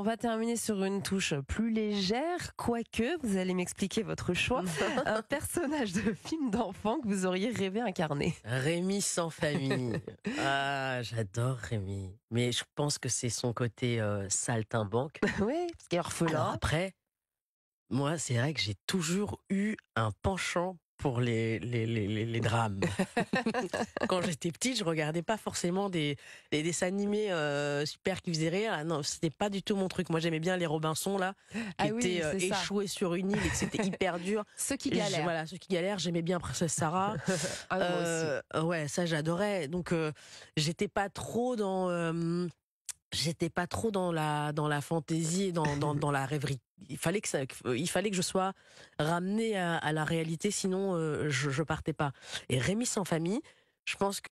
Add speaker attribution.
Speaker 1: On va terminer sur une touche plus légère, quoique vous allez m'expliquer votre choix. un personnage de film d'enfant que vous auriez rêvé incarner.
Speaker 2: Rémi sans famille. ah, j'adore Rémi. Mais je pense que c'est son côté euh, saltimbanque.
Speaker 3: oui, parce qu'il orphelin. après, moi, c'est vrai que j'ai toujours eu un penchant pour les, les, drames. Quand j'étais petite,
Speaker 4: je regardais pas forcément des, des dessins animés euh, super qui faisaient rire. Non, ah non, c'était pas du tout mon truc. Moi, j'aimais bien les Robinson là, ah qui étaient euh, échoués sur une île et que c'était hyper dur. Ceux qui galèrent. voilà, ceux qui galèrent. J'aimais bien Princesse Sarah. Ah, euh, ouais, ça j'adorais. Donc, j'étais pas trop dans j'étais pas trop dans la dans la fantaisie dans, dans, la rêverie. Il fallait que ça, il fallait que je sois ramené à, la réalité, sinon euh, je, je partais pas. Et Rémi sans famille, je pense que